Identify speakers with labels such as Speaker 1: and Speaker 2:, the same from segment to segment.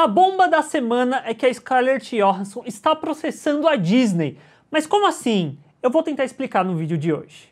Speaker 1: A bomba da semana é que a Scarlett Johansson está processando a Disney. Mas como assim? Eu vou tentar explicar no vídeo de hoje.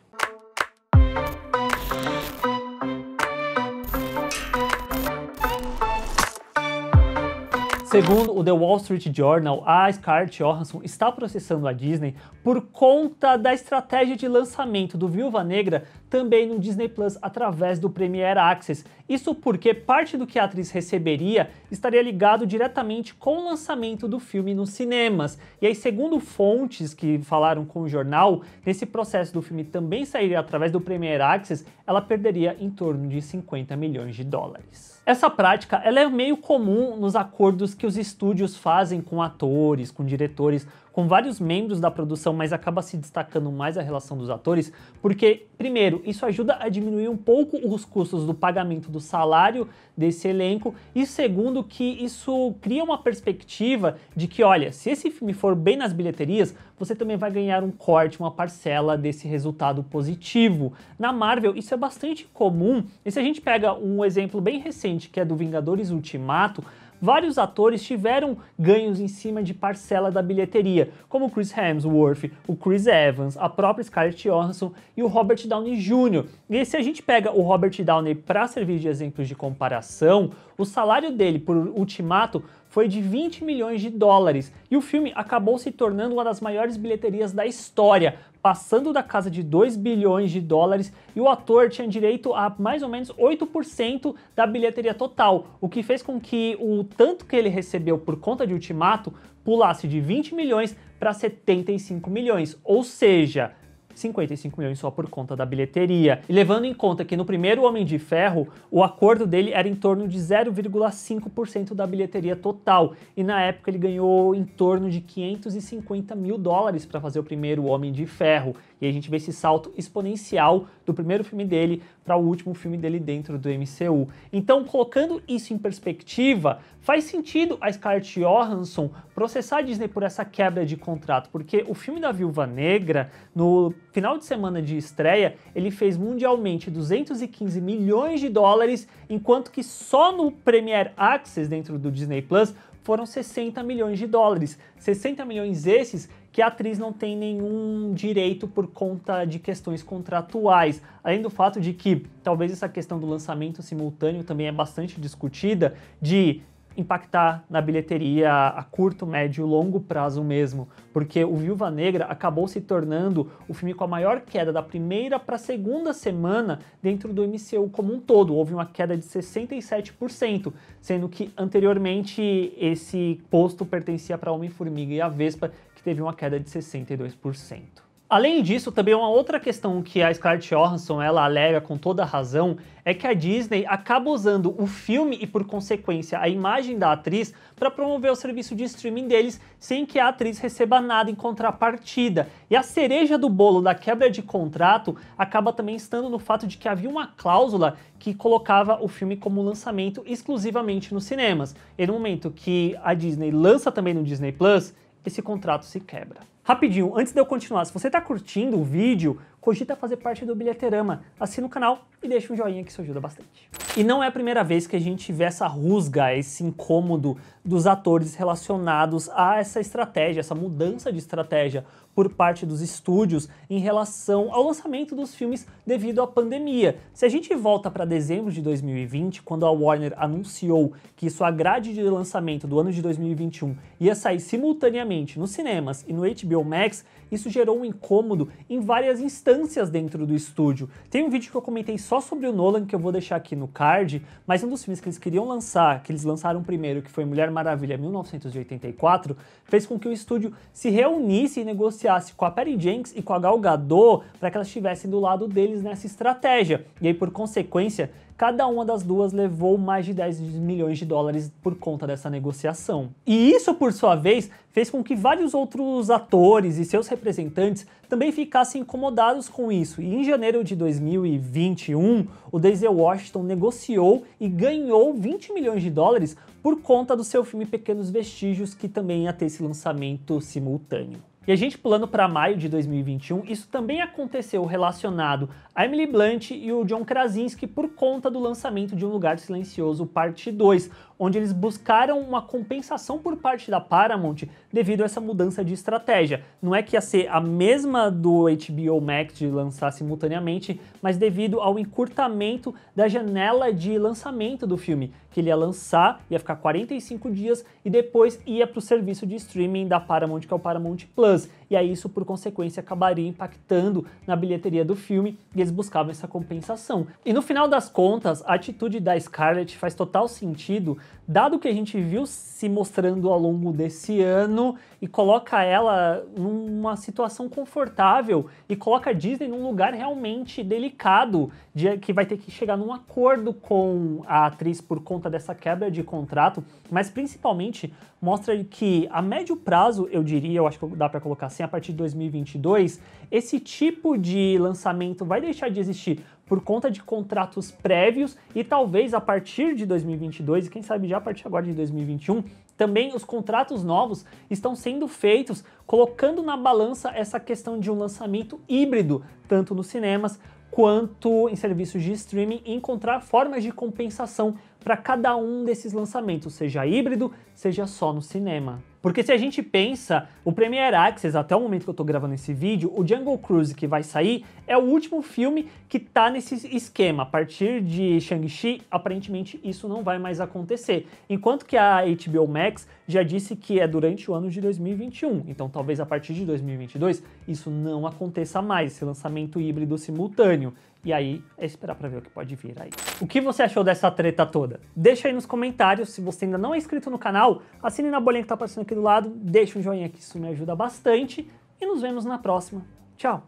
Speaker 1: Segundo o The Wall Street Journal, a Scarlett Johansson está processando a Disney por conta da estratégia de lançamento do Viúva Negra também no Disney Plus através do Premiere Access. Isso porque parte do que a atriz receberia estaria ligado diretamente com o lançamento do filme nos cinemas. E aí, segundo fontes que falaram com o jornal, nesse processo do filme também sairia através do Premiere Access, ela perderia em torno de 50 milhões de dólares. Essa prática ela é meio comum nos acordos que os estúdios fazem com atores, com diretores, com vários membros da produção, mas acaba se destacando mais a relação dos atores, porque, primeiro, isso ajuda a diminuir um pouco os custos do pagamento do salário desse elenco, e segundo, que isso cria uma perspectiva de que, olha, se esse filme for bem nas bilheterias, você também vai ganhar um corte, uma parcela desse resultado positivo. Na Marvel, isso é bastante comum, e se a gente pega um exemplo bem recente, que é do Vingadores Ultimato, vários atores tiveram ganhos em cima de parcela da bilheteria, como Chris Hemsworth, o Chris Evans, a própria Scarlett Johansson e o Robert Downey Jr. E se a gente pega o Robert Downey para servir de exemplo de comparação, o salário dele por Ultimato foi de 20 milhões de dólares e o filme acabou se tornando uma das maiores bilheterias da história, passando da casa de 2 bilhões de dólares e o ator tinha direito a mais ou menos 8% da bilheteria total, o que fez com que o tanto que ele recebeu por conta de Ultimato pulasse de 20 milhões para 75 milhões, ou seja, 55 milhões só por conta da bilheteria. E levando em conta que no primeiro Homem de Ferro, o acordo dele era em torno de 0,5% da bilheteria total, e na época ele ganhou em torno de 550 mil dólares para fazer o primeiro Homem de Ferro. E a gente vê esse salto exponencial do primeiro filme dele para o último filme dele dentro do MCU. Então, colocando isso em perspectiva, faz sentido a Scarlett Johansson processar a Disney por essa quebra de contrato, porque o filme da Viúva Negra, no final de semana de estreia, ele fez mundialmente 215 milhões de dólares, enquanto que só no Premier Access, dentro do Disney Plus, foram 60 milhões de dólares. 60 milhões esses que a atriz não tem nenhum direito por conta de questões contratuais. Além do fato de que talvez essa questão do lançamento simultâneo também é bastante discutida, de impactar na bilheteria a curto, médio e longo prazo mesmo, porque o Viúva Negra acabou se tornando o filme com a maior queda da primeira para a segunda semana dentro do MCU como um todo. Houve uma queda de 67%, sendo que anteriormente esse posto pertencia para Homem-Formiga e a Vespa, que teve uma queda de 62%. Além disso, também uma outra questão que a Scarlett Johansson ela alega com toda razão é que a Disney acaba usando o filme e por consequência a imagem da atriz para promover o serviço de streaming deles sem que a atriz receba nada em contrapartida. E a cereja do bolo da quebra de contrato acaba também estando no fato de que havia uma cláusula que colocava o filme como lançamento exclusivamente nos cinemas. E no momento que a Disney lança também no Disney Plus, esse contrato se quebra. Rapidinho, antes de eu continuar, se você está curtindo o vídeo, cogita fazer parte do Bilheterama. Assina o canal e deixa um joinha que isso ajuda bastante. E não é a primeira vez que a gente vê essa rusga, esse incômodo dos atores relacionados a essa estratégia, essa mudança de estratégia por parte dos estúdios em relação ao lançamento dos filmes devido à pandemia. Se a gente volta para dezembro de 2020, quando a Warner anunciou que sua grade de lançamento do ano de 2021 ia sair simultaneamente nos cinemas e no HBO Max, isso gerou um incômodo em várias instâncias dentro do estúdio. Tem um vídeo que eu comentei só sobre o Nolan, que eu vou deixar aqui no card, mas um dos filmes que eles queriam lançar, que eles lançaram primeiro, que foi Mulher Maravilha 1984, fez com que o estúdio se reunisse e negociasse com a Perry Jenks e com a Gal Gadot para que elas estivessem do lado deles nessa estratégia. E aí, por consequência, Cada uma das duas levou mais de 10 milhões de dólares por conta dessa negociação. E isso, por sua vez, fez com que vários outros atores e seus representantes também ficassem incomodados com isso. E em janeiro de 2021, o Denzel Washington negociou e ganhou 20 milhões de dólares por conta do seu filme Pequenos Vestígios, que também ia ter esse lançamento simultâneo. E a gente pulando para maio de 2021, isso também aconteceu relacionado a Emily Blunt e o John Krasinski por conta do lançamento de Um Lugar Silencioso Parte 2, onde eles buscaram uma compensação por parte da Paramount devido a essa mudança de estratégia. Não é que ia ser a mesma do HBO Max de lançar simultaneamente, mas devido ao encurtamento da janela de lançamento do filme, que ele ia lançar, ia ficar 45 dias e depois ia para o serviço de streaming da Paramount, que é o Paramount Plus pessoas e aí isso por consequência acabaria impactando na bilheteria do filme e eles buscavam essa compensação. E no final das contas, a atitude da Scarlett faz total sentido, dado que a gente viu se mostrando ao longo desse ano e coloca ela numa situação confortável e coloca a Disney num lugar realmente delicado, de, que vai ter que chegar num acordo com a atriz por conta dessa quebra de contrato, mas principalmente mostra que a médio prazo, eu diria, eu acho que dá para colocar assim, a partir de 2022, esse tipo de lançamento vai deixar de existir por conta de contratos prévios e talvez a partir de 2022 e quem sabe já a partir agora de 2021 também os contratos novos estão sendo feitos colocando na balança essa questão de um lançamento híbrido tanto nos cinemas quanto em serviços de streaming e encontrar formas de compensação para cada um desses lançamentos, seja híbrido, seja só no cinema. Porque se a gente pensa, o Premiere Access, até o momento que eu estou gravando esse vídeo, o Jungle Cruise que vai sair é o último filme que está nesse esquema. A partir de Shang-Chi, aparentemente isso não vai mais acontecer. Enquanto que a HBO Max já disse que é durante o ano de 2021. Então talvez a partir de 2022 isso não aconteça mais, esse lançamento híbrido simultâneo. E aí é esperar para ver o que pode vir aí. O que você achou dessa treta toda? Deixa aí nos comentários. Se você ainda não é inscrito no canal, assine na bolinha que tá aparecendo aqui do lado, deixa um joinha que isso me ajuda bastante. E nos vemos na próxima. Tchau!